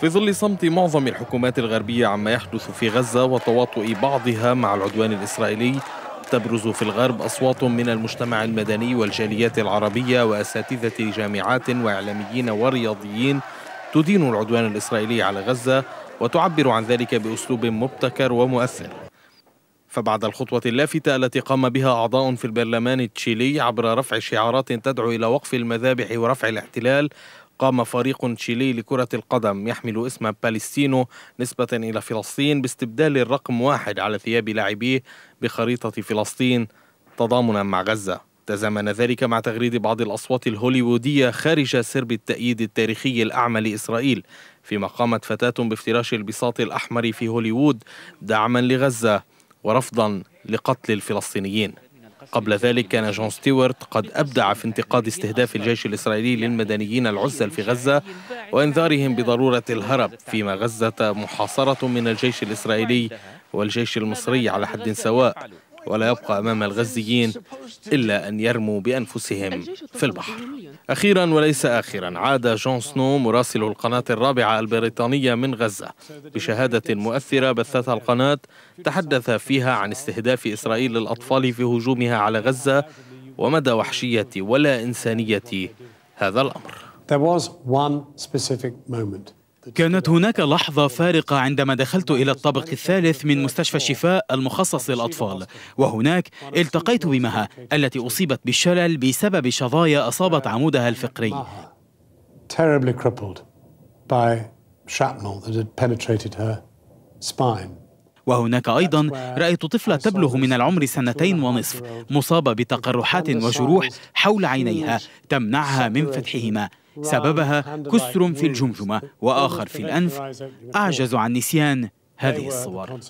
في ظل صمت معظم الحكومات الغربية عما يحدث في غزة وتواطؤ بعضها مع العدوان الإسرائيلي تبرز في الغرب أصوات من المجتمع المدني والجاليات العربية وأساتذة جامعات وإعلاميين ورياضيين تدين العدوان الإسرائيلي على غزة وتعبر عن ذلك بأسلوب مبتكر ومؤثر فبعد الخطوة اللافتة التي قام بها أعضاء في البرلمان التشيلي عبر رفع شعارات تدعو إلى وقف المذابح ورفع الاحتلال قام فريق تشيلي لكرة القدم يحمل اسم باليستينو نسبة إلى فلسطين باستبدال الرقم واحد على ثياب لاعبيه بخريطة فلسطين تضامنا مع غزة تزامن ذلك مع تغريد بعض الأصوات الهوليوودية خارج سرب التأييد التاريخي الأعمى لإسرائيل فيما قامت فتاة بافتراش البساط الأحمر في هوليوود دعما لغزة ورفضا لقتل الفلسطينيين قبل ذلك كان جون ستيوارت قد أبدع في انتقاد استهداف الجيش الإسرائيلي للمدنيين العزل في غزة وإنذارهم بضرورة الهرب فيما غزة محاصرة من الجيش الإسرائيلي والجيش المصري على حد سواء ولا يبقى أمام الغزيين إلا أن يرموا بأنفسهم في البحر أخيرا وليس آخرا عاد جون سنو مراسل القناة الرابعة البريطانية من غزة بشهادة مؤثرة بثتها القناة تحدث فيها عن استهداف إسرائيل للأطفال في هجومها على غزة ومدى وحشية ولا إنسانية هذا الأمر There was one specific moment كانت هناك لحظة فارقة عندما دخلت إلى الطابق الثالث من مستشفى الشفاء المخصص للأطفال وهناك التقيت بمها التي أصيبت بالشلل بسبب شظايا أصابت عمودها الفقري وهناك أيضا رأيت طفلة تبلغ من العمر سنتين ونصف مصابة بتقرحات وجروح حول عينيها تمنعها من فتحهما سببها كسر في الجمجمة وآخر في الأنف أعجز عن نسيان هذه الصور